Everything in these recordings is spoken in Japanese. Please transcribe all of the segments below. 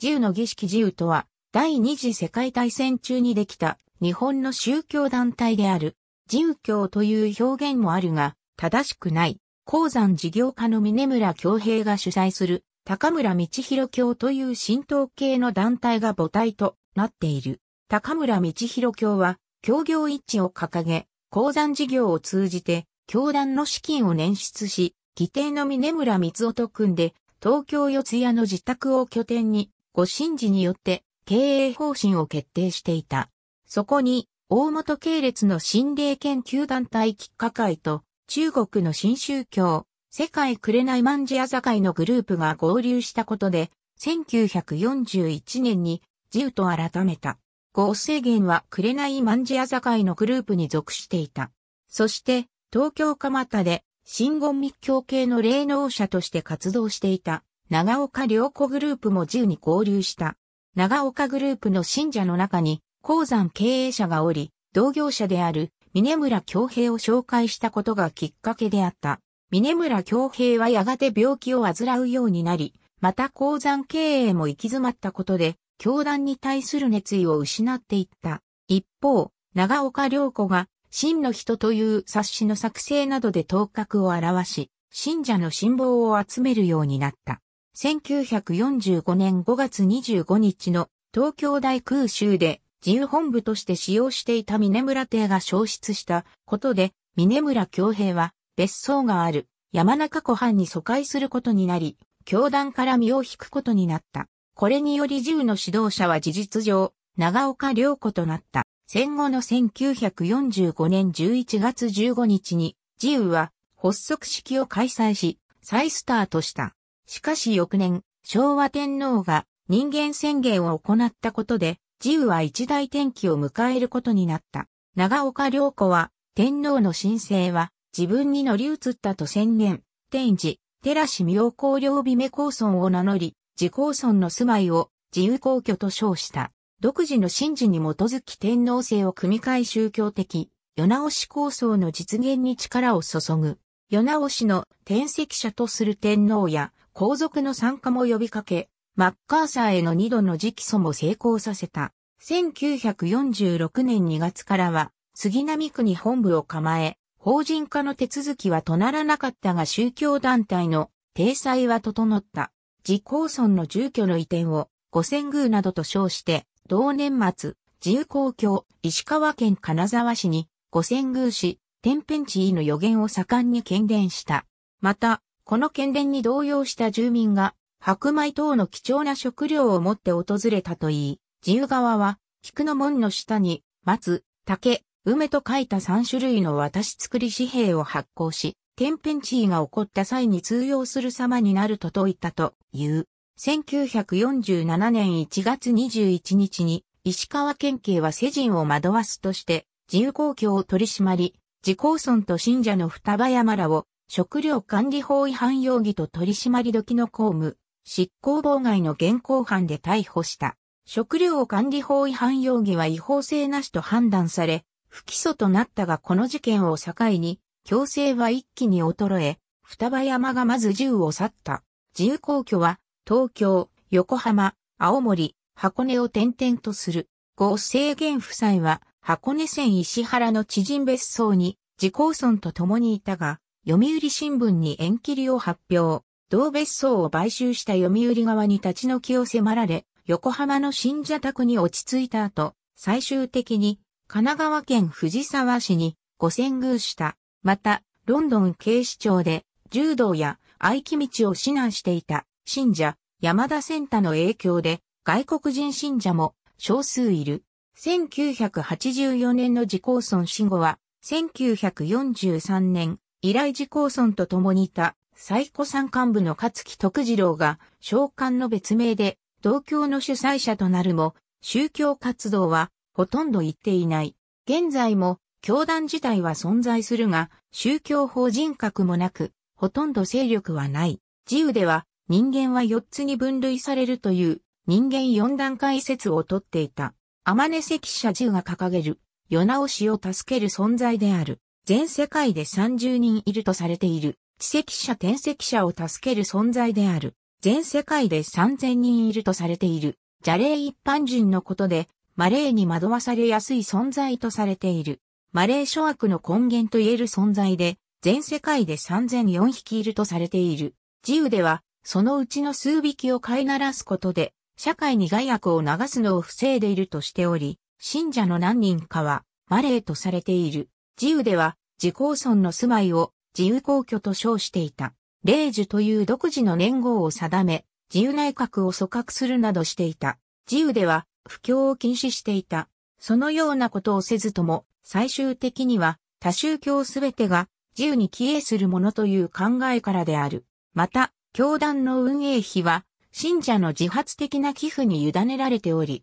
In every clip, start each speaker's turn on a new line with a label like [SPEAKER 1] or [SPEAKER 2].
[SPEAKER 1] 自由の儀式自由とは、第二次世界大戦中にできた日本の宗教団体である、自由教という表現もあるが、正しくない。鉱山事業家の峰村京平が主催する、高村道弘教という神道系の団体が母体となっている。高村道弘教は、協業一致を掲げ、鉱山事業を通じて、教団の資金を捻出し、議定の峰村光夫と組んで、東京四谷の自宅を拠点に、ご神事によって経営方針を決定していた。そこに、大本系列の心霊研究団体喫下会と、中国の新宗教、世界紅まんじあざ会のグループが合流したことで、1941年に、自由と改めた。合成源は紅まんじあざ会のグループに属していた。そして、東京蒲田で、新言密教系の霊能者として活動していた。長岡良子グループも自由に合流した。長岡グループの信者の中に、鉱山経営者がおり、同業者である峰村京平を紹介したことがきっかけであった。峰村京平はやがて病気を患うようになり、また鉱山経営も行き詰まったことで、教団に対する熱意を失っていった。一方、長岡良子が、真の人という冊子の作成などで頭角を現し、信者の信望を集めるようになった。1945年5月25日の東京大空襲で自由本部として使用していた峰村邸が消失したことで、峰村京平は別荘がある山中湖畔に疎開することになり、教団から身を引くことになった。これにより自由の指導者は事実上、長岡良子となった。戦後の1945年11月15日に、自由は発足式を開催し、再スタートした。しかし翌年、昭和天皇が人間宣言を行ったことで、自由は一大転機を迎えることになった。長岡良子は、天皇の神聖は自分に乗り移ったと宣言、天智、寺氏妙高両美目高村を名乗り、自高村の住まいを自由皇居と称した。独自の神事に基づき天皇制を組み替え宗教的、世直し構想の実現に力を注ぐ。世直しの転籍者とする天皇や、皇族の参加も呼びかけ、マッカーサーへの二度の直訴も成功させた。1946年2月からは、杉並区に本部を構え、法人化の手続きはとならなかったが宗教団体の体裁は整った。自公村の住居の移転を五千宮などと称して、同年末、自由公共、石川県金沢市に五千宮市、天変地異の予言を盛んに権伝した。また、この県連に動揺した住民が、白米等の貴重な食料を持って訪れたといい、自由側は、菊の門の下に、松、竹、梅と書いた3種類の渡し作り紙幣を発行し、天変地異が起こった際に通用する様になると説いたという。1947年1月21日に、石川県警は世人を惑わすとして、自由公共を取り締まり、自公村と信者の双葉山らを食料管理法違反容疑と取締時の公務、執行妨害の現行犯で逮捕した。食料管理法違反容疑は違法性なしと判断され、不起訴となったがこの事件を境に、強制は一気に衰え、双葉山がまず銃を去った。自由公居は、東京、横浜、青森、箱根を転々とする。後制限夫妻は、箱根線石原の知人別荘に、自公村と共にいたが、読売新聞に縁切りを発表。同別荘を買収した読売側に立ち退きを迫られ、横浜の信者宅に落ち着いた後、最終的に神奈川県藤沢市に五千宮した。また、ロンドン警視庁で柔道や愛機道を指南していた信者山田センタの影響で外国人信者も少数いる。1984年の自公村死後は1943年依頼寺公村と共にいた最古参幹部の勝木徳次郎が、召喚の別名で、同教の主催者となるも、宗教活動は、ほとんど行っていない。現在も、教団自体は存在するが、宗教法人格もなく、ほとんど勢力はない。自由では、人間は4つに分類されるという、人間4段階説をとっていた。天根関社自由が掲げる、世直しを助ける存在である。全世界で30人いるとされている、知籍者転籍者を助ける存在である。全世界で3000人いるとされている、邪霊一般人のことで、マレーに惑わされやすい存在とされている。マレー諸悪の根源と言える存在で、全世界で3004匹いるとされている。自由では、そのうちの数匹を飼いならすことで、社会に害悪を流すのを防いでいるとしており、信者の何人かは、マレーとされている。自由では、自公村の住まいを自由公居と称していた。霊樹という独自の年号を定め、自由内閣を組閣するなどしていた。自由では、布教を禁止していた。そのようなことをせずとも、最終的には、多宗教すべてが自由に帰依するものという考えからである。また、教団の運営費は、信者の自発的な寄付に委ねられており、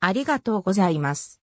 [SPEAKER 1] ありがとうございます。